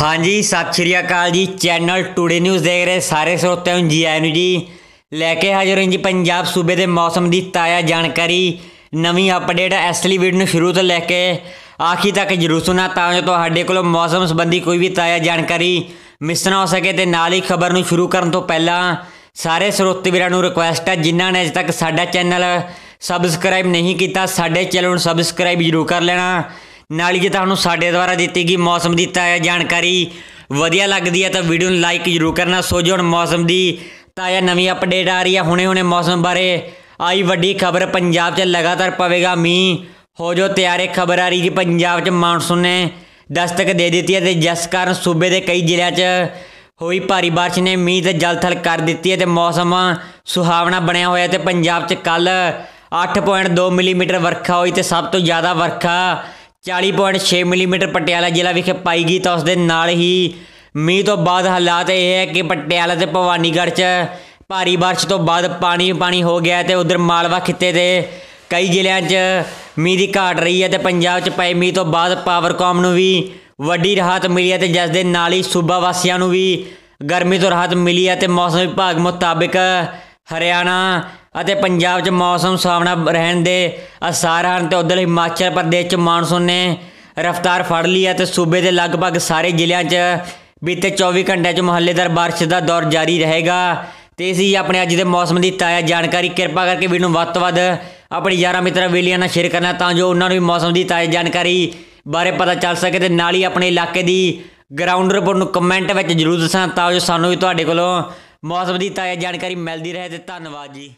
ਹਾਂਜੀ ਸਤਿ ਸ਼੍ਰੀ ਅਕਾਲ ਜੀ ਚੈਨਲ ਟੂਡੇ ਨਿਊਜ਼ ਦੇਖ ਰਹੇ ਸਾਰੇ ਸਰੋਤਿਆਂ ਨੂੰ ਜੀ ਆਇਆਂ ਨੂੰ ਜੀ ਲੈ ਕੇ ਹਾਜ਼ਰ ਹਾਂ ਜੀ ਪੰਜਾਬ ਸੂਬੇ ਦੇ ਮੌਸਮ ਦੀ ਤਾਜ਼ਾ ਜਾਣਕਾਰੀ ਨਵੀਂ ਅਪਡੇਟ ਇਸ ਲਈ ਵੀਡੀਓ ਨੂੰ ਸ਼ੁਰੂ ਤੋਂ ਲੈ ਕੇ ਆਖੀ ਤੱਕ ਜਰੂਰ ਸੁਣਾ ਤਾਂ ਜੋ ਤੁਹਾਡੇ ਕੋਲ ਮੌਸਮ ਸੰਬੰਧੀ ਕੋਈ ਵੀ ਤਾਜ਼ਾ ਜਾਣਕਾਰੀ ਮਿਸ ਨਾ ਹੋ ਸਕੇ ਤੇ ਨਾਲ ਹੀ ਖਬਰ ਨੂੰ ਸ਼ੁਰੂ ਕਰਨ ਤੋਂ ਪਹਿਲਾਂ ਸਾਰੇ ਸਰੋਤੇ ਵੀਰਾਂ ਨੂੰ ਰਿਕੁਐਸਟ ਹੈ ਜਿਨ੍ਹਾਂ ਨੇ ਅਜੇ ਤੱਕ ਸਾਡਾ ਚੈਨਲ ਸਬਸਕ੍ਰਾਈਬ ਨਹੀਂ ਕੀਤਾ ਸਾਡੇ ਚੈਨਲ ਨੂੰ ਸਬਸਕ੍ਰਾਈਬ ਜਰੂਰ ਕਰ ਲੈਣਾ ਨਾਲ ਹੀ ਜੇ ਤੁਹਾਨੂੰ ਸਾਡੇ ਦੁਆਰਾ ਦਿੱਤੀ ਗਈ ਮੌਸਮ ਦੀ ਤਾਜ਼ਾ ਜਾਣਕਾਰੀ ਵਧੀਆ ਲੱਗਦੀ ਹੈ ਤਾਂ ਵੀਡੀਓ ਨੂੰ ਲਾਈਕ ਜ਼ਰੂਰ ਕਰਨਾ ਸੋ ਜੋ ਹੁਣ ਮੌਸਮ ਦੀ ਤਾਜ਼ਾ ਨਵੀਂ ਅਪਡੇਟ ਆ ਰਹੀ ਹੈ ਹੁਣੇ-ਹੁਣੇ ਮੌਸਮ ਬਾਰੇ ਆਈ ਵੱਡੀ ਖਬਰ ਪੰਜਾਬ 'ਚ ਲਗਾਤਾਰ ਪਵੇਗਾ ਮੀਂਹ ਹੋ ਜੋ ਤਿਆਰੇ ਖਬਰ ਆ ਰਹੀ ਕਿ ਪੰਜਾਬ 'ਚ ਮੌਨਸੂਨ ਨੇ ਦਸਤਕ ਦੇ ਦਿੱਤੀ ਹੈ ਤੇ ਜਿਸ ਕਾਰਨ ਸੂਬੇ ਦੇ ਕਈ ਜ਼ਿਲ੍ਹਿਆਂ 'ਚ ਹੋਈ ਭਾਰੀ بارش ਨੇ ਮੀਂਹ ਤੇ ਜਲਥਲ ਕਰ ਦਿੱਤੀ ਹੈ ਤੇ ਮੌਸਮ ਸੁਹਾਵਣਾ ਬਣਿਆ ਹੋਇਆ ਤੇ ਪੰਜਾਬ 'ਚ ਕੱਲ 8.2 ਮਿਲੀਮੀਟਰ ਵਰਖਾ ਹੋਈ ਤੇ ਸਭ ਤੋਂ ਜ਼ਿਆਦਾ ਵਰਖਾ 40.6 ਮਿਲੀਮੀਟਰ ਪਟਿਆਲਾ ਜ਼ਿਲ੍ਹਾ ਵਿਖੇ ਪਾਈ ਗਈ ਤਾਂ ਉਸ ਦੇ ਨਾਲ ਹੀ ਮੀਂਹ ਤੋਂ ਬਾਅਦ ਹਾਲਾਤ ਇਹ ਹੈ ਕਿ ਪਟਿਆਲਾ ਤੇ ਭਵਾਨੀਗੜ੍ਹ 'ਚ ਭਾਰੀ ਬਾਰਿਸ਼ ਤੋਂ ਬਾਅਦ ਪਾਣੀ ਪਾਣੀ ਹੋ ਗਿਆ ਤੇ ਉਧਰ ਮਾਲਵਾ ਖਿੱਤੇ ਦੇ ਕਈ ਜ਼ਿਲ੍ਹਿਆਂ 'ਚ ਮੀਂਹ ਦੀ ਘਾਟ ਰਹੀ ਹੈ ਤੇ ਪੰਜਾਬ 'ਚ ਪਏ ਮੀਂਹ ਤੋਂ ਬਾਅਦ ਪਾਵਰਕਾਮ ਨੂੰ ਵੀ ਵੱਡੀ ਰਾਹਤ ਮਿਲੀ ਹੈ ਤੇ ਜਿਸ ਦੇ ਨਾਲ ਹੀ ਸੂਬਾ ਵਾਸੀਆਂ ਨੂੰ ਵੀ ਗਰਮੀ ਤੋਂ ਰਾਹਤ ਮਿਲੀ ਹੈ ਤੇ ਮੌਸਮ ਵਿਭਾਗ ਮੁਤਾਬਕ ਹਰਿਆਣਾ ਅਤੇ ਪੰਜਾਬ 'ਚ ਮੌਸਮ ਸੁਹਾਵਣਾ ਰਹਿਣ ਦੇ ਅਸਾਰ ਹਨ ਤੇ ਉਧਰ ਹਿਮਾਚਲ ਪ੍ਰਦੇਸ਼ 'ਚ ਮੌਨਸੂਨ ਨੇ ਰਫ਼ਤਾਰ ਫੜ ਲਈ ਹੈ ਤੇ ਸੂਬੇ ਦੇ ਲਗਭਗ ਸਾਰੇ ਜ਼ਿਲ੍ਹਿਆਂ 'ਚ ਬੀਤੇ 24 ਘੰਟਿਆਂ 'ਚ ਮਹੱਲੇਦਾਰ بارش ਦਾ ਦੌਰ ਜਾਰੀ ਰਹੇਗਾ ਤੇ ਇਸ ਹੀ ਆਪਣੇ ਅੱਜ ਦੇ ਮੌਸਮ ਦੀ ਤਾਜ਼ਾ ਜਾਣਕਾਰੀ ਕਿਰਪਾ ਕਰਕੇ ਵੀਡੀਓ ਨੂੰ ਵੱਧ ਤੋਂ ਵੱਧ ਆਪਣੇ ਯਾਰਾਂ ਮਿੱਤਰਾਂ ਵੇਲੀਆਂ ਨਾਲ ਸ਼ੇਅਰ ਕਰਨਾ ਤਾਂ ਜੋ ਉਹਨਾਂ ਨੂੰ ਵੀ ਮੌਸਮ ਦੀ ਤਾਜ਼ਾ ਜਾਣਕਾਰੀ ਬਾਰੇ ਪਤਾ ਚੱਲ ਸਕੇ ਤੇ ਨਾਲ ਹੀ ਆਪਣੇ ਇਲਾਕੇ ਦੀ ਗਰਾਊਂਡ ਰਿਪੋਰਟ ਨੂੰ ਕਮੈਂਟ ਵਿੱਚ ਜ਼ਰੂਰ ਦੱਸਣਾ ਤਾਂ ਜੋ ਸਾਨੂੰ ਵੀ ਤੁਹਾਡੇ ਕੋਲੋਂ ਮੌਸਮ ਦੀ ਤਾਜ਼ਾ ਜਾਣਕਾਰੀ ਮਿਲਦੀ ਰਹੇ ਤੇ ਧੰਨਵਾਦ ਜੀ